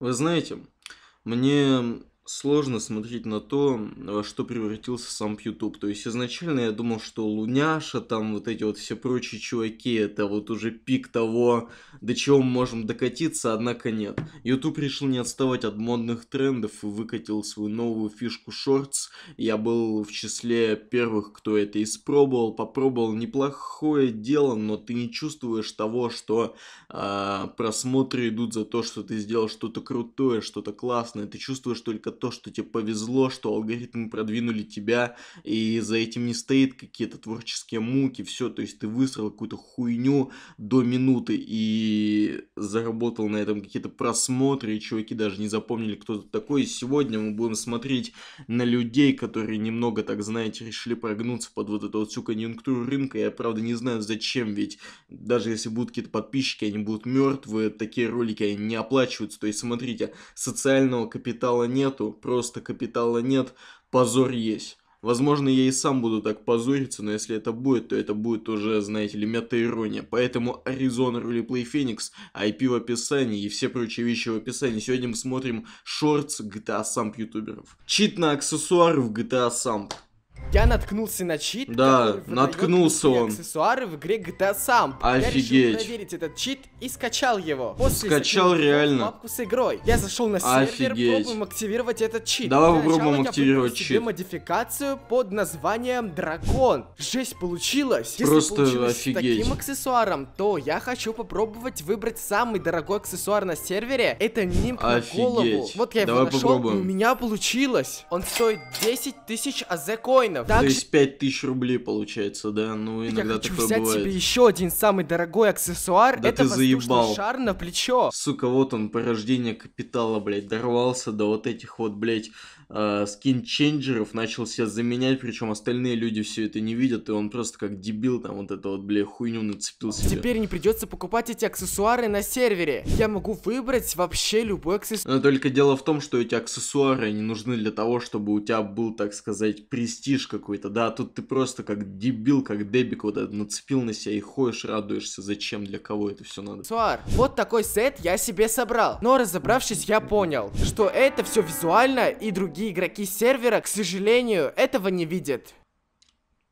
Вы знаете, мне сложно смотреть на то, во что превратился сам YouTube. То есть изначально я думал, что Луняша, там вот эти вот все прочие чуваки, это вот уже пик того, до чего мы можем докатиться, однако нет. YouTube решил не отставать от модных трендов и выкатил свою новую фишку шортс. Я был в числе первых, кто это испробовал, попробовал. Неплохое дело, но ты не чувствуешь того, что э, просмотры идут за то, что ты сделал что-то крутое, что-то классное. Ты чувствуешь только то, что тебе повезло, что алгоритмы продвинули тебя, и за этим не стоит какие-то творческие муки, все, то есть ты высрал какую-то хуйню до минуты и заработал на этом какие-то просмотры, и чуваки даже не запомнили, кто ты такой. И сегодня мы будем смотреть на людей, которые немного, так знаете, решили прогнуться под вот эту вот всю конъюнктуру рынка. Я, правда, не знаю, зачем, ведь даже если будут какие-то подписчики, они будут мертвы, такие ролики они не оплачиваются. То есть, смотрите, социального капитала нет, нету, просто капитала нет, позор есть. Возможно, я и сам буду так позориться, но если это будет, то это будет уже, знаете ли, мета-ирония. Поэтому Arizona Roleplay Phoenix, IP в описании и все прочие вещи в описании. Сегодня мы смотрим шортс GTA Samp ютуберов. Чит на аксессуары в GTA Samp я наткнулся на чит. Да, наткнулся он. Аксессуары в игре GTA сам. Офигеть. Я решил проверить этот чит и скачал его. После скачал реально. Папку с игрой. Я зашел на сервер, Офигеть. пробуем активировать этот чит. Давай Для попробуем активировать чит. Себе модификацию под названием Дракон. Жесть получилось. Если Просто получилось офигеть. с таким аксессуаром, то я хочу попробовать выбрать самый дорогой аксессуар на сервере. Это нимб офигеть. на голову. Вот я Давай его нашел, у меня получилось. Он стоит 10 тысяч АЗ коинов долларов. Так... То есть 5000 рублей получается, да? Ну, иногда такое Я хочу такое взять бывает. тебе еще один самый дорогой аксессуар. Да это ты заебал. шар на плечо. Сука, вот он, порождение капитала, блядь, дорвался до вот этих вот, блядь, э, а, скинченджеров начал себя заменять, причем остальные люди все это не видят, и он просто как дебил там вот это вот, бля, хуйню нацепил себе. Теперь не придется покупать эти аксессуары на сервере. Я могу выбрать вообще любой аксессуар. Но только дело в том, что эти аксессуары, они нужны для того, чтобы у тебя был, так сказать, престиж какой-то, да, тут ты просто как дебил, как дебик вот это нацепил на себя и ходишь, радуешься, зачем, для кого это все надо. Аксессуар. Вот такой сет я себе собрал, но разобравшись, я понял, что это все визуально и другие другие игроки сервера, к сожалению, этого не видят.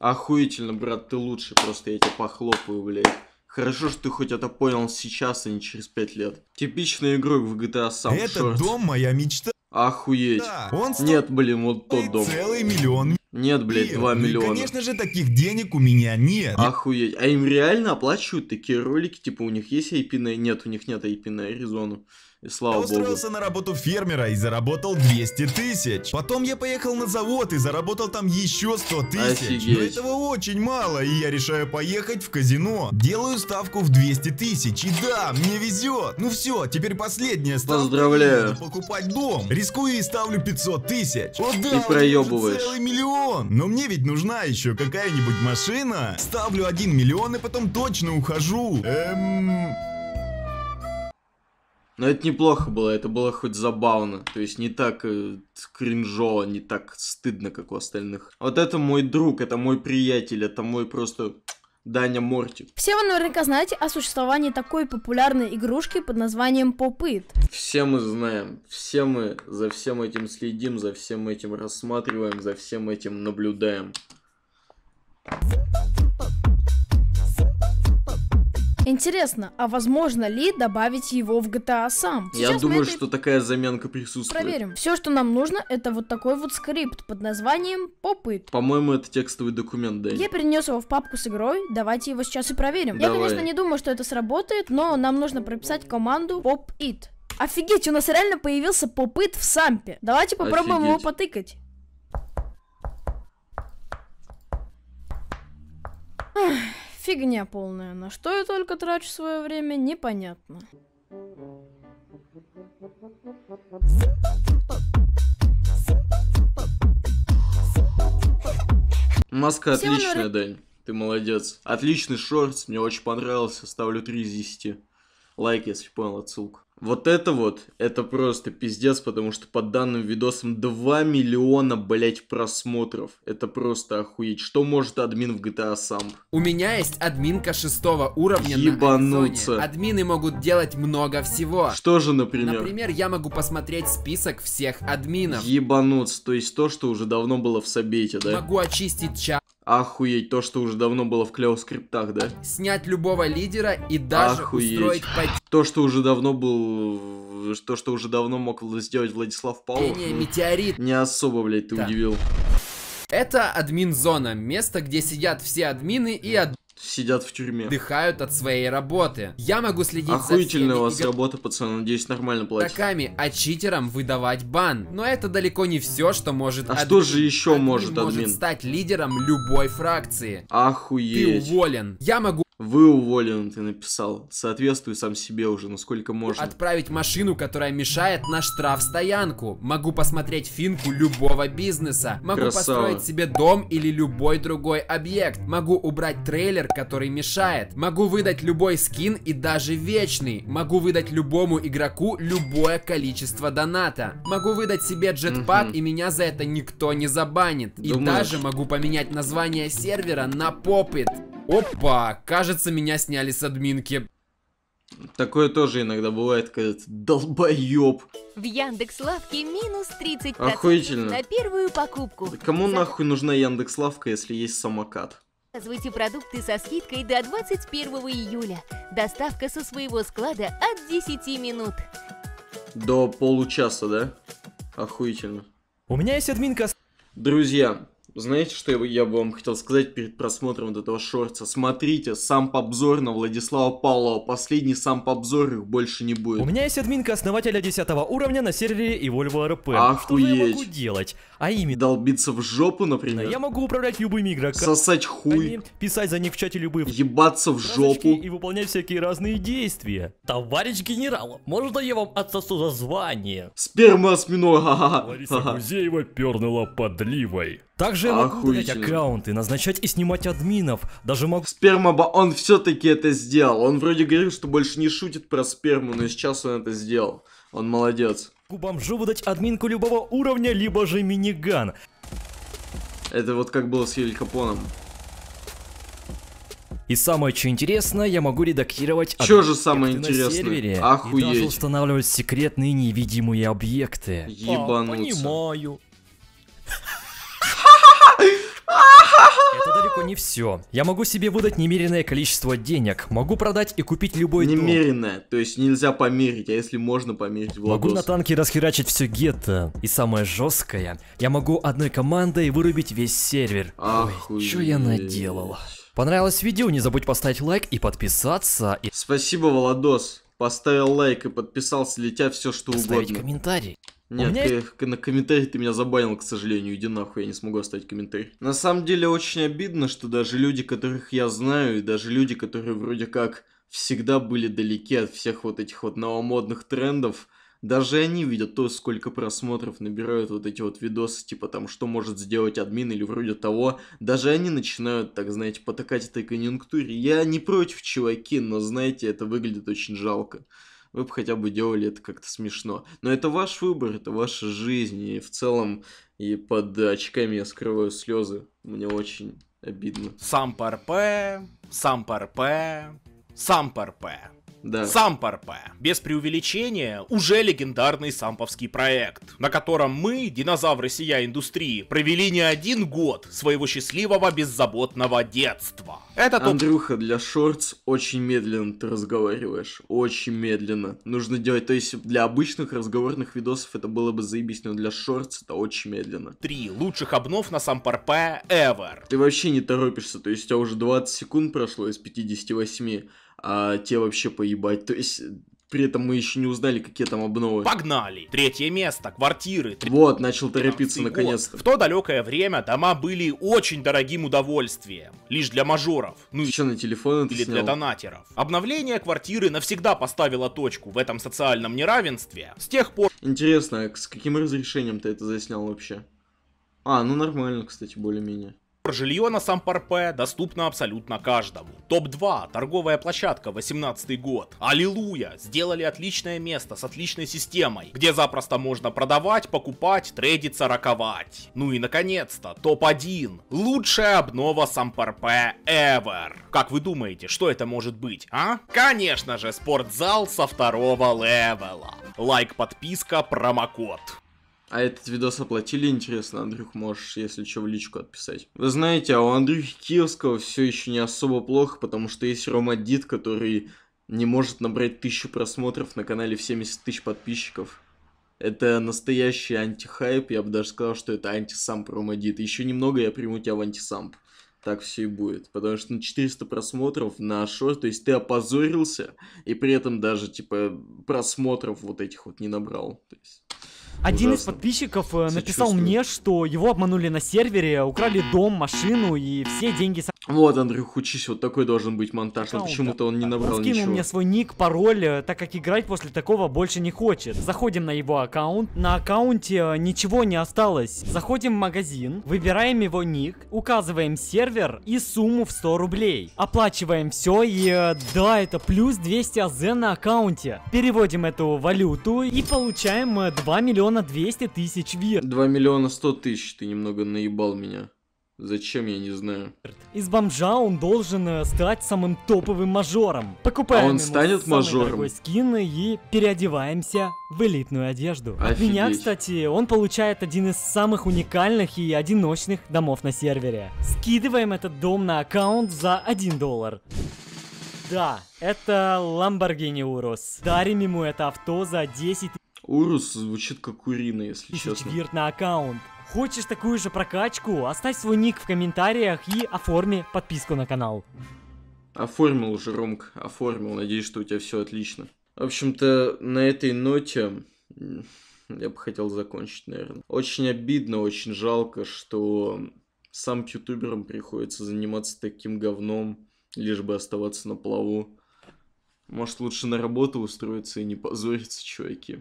Охуительно, брат, ты лучше, просто я тебя похлопаю, блядь. Хорошо, что ты хоть это понял сейчас, а не через пять лет. Типичный игрок в GTA сам. Это шорт. дом моя мечта. Охуеть. Да, он сто... Нет, блин, вот тот дом. Целый миллион. Нет, блядь, 2 ну миллиона. конечно же, таких денег у меня нет. Охуеть. А им реально оплачивают такие ролики, типа у них есть IP, нет, у них нет IP на Аризону. И слава я устроился богу. на работу фермера и заработал 200 тысяч. Потом я поехал на завод и заработал там еще 100 тысяч. Но этого очень мало, и я решаю поехать в казино. Делаю ставку в 200 тысяч. И да, мне везет. Ну все, теперь последняя ставка. Поздравляю. Покупать дом. Рискую и ставлю 500 тысяч. О да, проебываешь. целый миллион. Но мне ведь нужна еще какая-нибудь машина. Ставлю 1 миллион и потом точно ухожу. Эм... Но это неплохо было, это было хоть забавно. То есть не так э, кринжово, не так стыдно, как у остальных. Вот это мой друг, это мой приятель, это мой просто Даня Мортик. Все вы наверняка знаете о существовании такой популярной игрушки под названием Попыт. Все мы знаем, все мы за всем этим следим, за всем этим рассматриваем, за всем этим наблюдаем. Интересно, а возможно ли добавить его в GTA сам? Сейчас Я думаю, этой... что такая заменка присутствует. Проверим. Все, что нам нужно, это вот такой вот скрипт под названием Попыт. По-моему, это текстовый документ, да? Я перенес его в папку с игрой, давайте его сейчас и проверим. Давай. Я, конечно, не думаю, что это сработает, но нам нужно прописать команду Pop-It. Офигеть, у нас реально появился попыт в сампе. Давайте попробуем Офигеть. его потыкать. Ах. Фигня полная, на что я только трачу свое время, непонятно. Маска Все отличная, он... Дань. Ты молодец. Отличный шорт, мне очень понравился. Ставлю 3 из 10. Лайк, если понял, отсылку. Вот это вот, это просто пиздец, потому что под данным видосом 2 миллиона, блять, просмотров. Это просто охуеть. Что может админ в GTA сам? У меня есть админка шестого уровня Ебануться. на Админы могут делать много всего. Что же, например? Например, я могу посмотреть список всех админов. Ебануться, то есть то, что уже давно было в Собете, да? Могу очистить чат. Охуеть, то, что уже давно было в скриптах, да? Снять любого лидера и даже Охуеть. устроить под... То, что уже давно был... То, что уже давно мог сделать Владислав Павлов. Не, метеорит. Не особо, блядь, ты да. удивил. Это админ-зона, место, где сидят все админы и... Ад сидят в тюрьме. Дыхают от своей работы. Я могу следить Охуительная за всеми у вас и... работа, пацаны, надеюсь, нормально платят. Таками, а читерам выдавать бан. Но это далеко не все, что может А админ. что же еще админ может админ? может стать лидером любой фракции. Охуеть. Ты уволен. Я могу вы уволен, ты написал. Соответствую сам себе уже, насколько можно. Отправить машину, которая мешает на штрафстоянку. Могу посмотреть финку любого бизнеса. Могу Красава. построить себе дом или любой другой объект. Могу убрать трейлер, который мешает. Могу выдать любой скин и даже вечный. Могу выдать любому игроку любое количество доната. Могу выдать себе джетпак угу. и меня за это никто не забанит. Думаешь? И даже могу поменять название сервера на попыт. Опа, кажется, меня сняли с админки. Такое тоже иногда бывает, когда ты долбоёб. В Яндекс Лавке минус 30 Охуительно. на первую покупку. Да кому За... нахуй нужна Яндекс Лавка, если есть самокат? Заказывайте продукты со скидкой до 21 июля. Доставка со своего склада от 10 минут. До получаса, да? Охуительно. У меня есть админка... Друзья, знаете, что я бы вам хотел сказать перед просмотром вот этого шорца? Смотрите, сам побзор на Владислава Павлова. Последний сам побзор их больше не будет. У меня есть админка основателя 10 уровня на сервере и Volvo РП. Охуеть. Что я могу делать? А ими Долбиться в жопу, например? Я могу управлять любыми игроками. Сосать хуй. Писать за них в чате любые... Ебаться в жопу. И выполнять всякие разные действия. Товарищ генерал, можно я вам отсосу за звание? Сперма осьминога. Лариса Гузеева пернула подливой. Также я могу удалять аккаунты, назначать и снимать админов. Даже могу... Спермаба, он все-таки это сделал. Он вроде говорил, что больше не шутит про сперму, но сейчас он это сделал. Он молодец. Бомжу выдать админку любого уровня, либо же миниган. Это вот как было с Ель Капоном. И самое что интересное, я могу редактировать Что же самое интересное? На Охуеть. И даже устанавливать секретные невидимые объекты. Ебануться. понимаю. далеко не все. Я могу себе выдать немеренное количество денег, могу продать и купить любой Немеренное, дом. то есть нельзя померить, а если можно померить в Могу на танке расхерачить все гетто. И самое жесткое, я могу одной командой вырубить весь сервер. Охуеть. Ой, что я наделал? Понравилось видео, не забудь поставить лайк и подписаться. И... Спасибо, Володос. Поставил лайк и подписался, летя все что Оставить угодно. комментарий. Нет, меня... ты, на комментарий ты меня забанил, к сожалению. Иди нахуй, я не смогу оставить комментарий. На самом деле очень обидно, что даже люди, которых я знаю, и даже люди, которые вроде как всегда были далеки от всех вот этих вот новомодных трендов, даже они видят то, сколько просмотров набирают вот эти вот видосы, типа там, что может сделать админ или вроде того. Даже они начинают, так знаете, потакать этой конъюнктуре. Я не против, чуваки, но, знаете, это выглядит очень жалко вы бы хотя бы делали это как-то смешно. Но это ваш выбор, это ваша жизнь, и в целом и под очками я скрываю слезы. Мне очень обидно. Сам парпе, сам парпе, сам парпе. Да. Сампорпе. Без преувеличения, уже легендарный самповский проект, на котором мы, динозавры сия индустрии, провели не один год своего счастливого беззаботного детства. Это тот... Андрюха, для шортс очень медленно ты разговариваешь. Очень медленно. Нужно делать, то есть для обычных разговорных видосов это было бы заебись, но для шортс это очень медленно. Три лучших обнов на сампорпе ever. Ты вообще не торопишься, то есть у тебя уже 20 секунд прошло из 58, а те вообще поебать. То есть при этом мы еще не узнали, какие там обновы. Погнали! Третье место, квартиры. Три... Вот, начал торопиться наконец-то. В то далекое время дома были очень дорогим удовольствием. Лишь для мажоров. Ну еще на телефон Или снял? для донатеров. Обновление квартиры навсегда поставило точку в этом социальном неравенстве. С тех пор... Интересно, а с каким разрешением ты это заснял вообще? А, ну нормально, кстати, более-менее. Про жилье на Сампарпе доступно абсолютно каждому. Топ-2. Торговая площадка, 18 год. Аллилуйя! Сделали отличное место с отличной системой, где запросто можно продавать, покупать, трейдиться, раковать. Ну и наконец-то, топ-1. Лучшая обнова Сампарпе ever. Как вы думаете, что это может быть, а? Конечно же, спортзал со второго левела. Лайк, подписка, промокод. А этот видос оплатили, интересно, Андрюх, можешь, если что, в личку отписать. Вы знаете, а у Андрюхи Киевского все еще не особо плохо, потому что есть Рома Дид, который не может набрать тысячу просмотров на канале в 70 тысяч подписчиков. Это настоящий антихайп, я бы даже сказал, что это антисамп Рома Дид. Еще немного я приму тебя в антисамп. Так все и будет. Потому что на 400 просмотров на шорт, то есть ты опозорился, и при этом даже, типа, просмотров вот этих вот не набрал. То есть... Один Ужасно. из подписчиков э, написал чувствую. мне, что его обманули на сервере, украли дом, машину и все деньги... Вот, Андрюх, учись, вот такой должен быть монтаж, но почему-то он не набрал он скинул ничего. мне свой ник, пароль, э, так как играть после такого больше не хочет. Заходим на его аккаунт. На аккаунте э, ничего не осталось. Заходим в магазин, выбираем его ник, указываем сервер и сумму в 100 рублей. Оплачиваем все и э, да, это плюс 200 АЗ на аккаунте. Переводим эту валюту и получаем 2 миллиона миллиона 200 тысяч вир. 2 миллиона сто тысяч, ты немного наебал меня. Зачем, я не знаю. Из бомжа он должен э, стать самым топовым мажором. Покупаем а он станет мажором. скин и переодеваемся в элитную одежду. Офигеть. От меня, кстати, он получает один из самых уникальных и одиночных домов на сервере. Скидываем этот дом на аккаунт за 1 доллар. Да, это Lamborghini Урус. Дарим ему это авто за 10 Урус звучит как куриный, если честно. Вирт на аккаунт. Хочешь такую же прокачку? Оставь свой ник в комментариях и оформи подписку на канал. Оформил уже Ромк, оформил. Надеюсь, что у тебя все отлично. В общем-то, на этой ноте я бы хотел закончить, наверное. Очень обидно, очень жалко, что сам ютуберам приходится заниматься таким говном, лишь бы оставаться на плаву. Может, лучше на работу устроиться и не позориться, чуваки.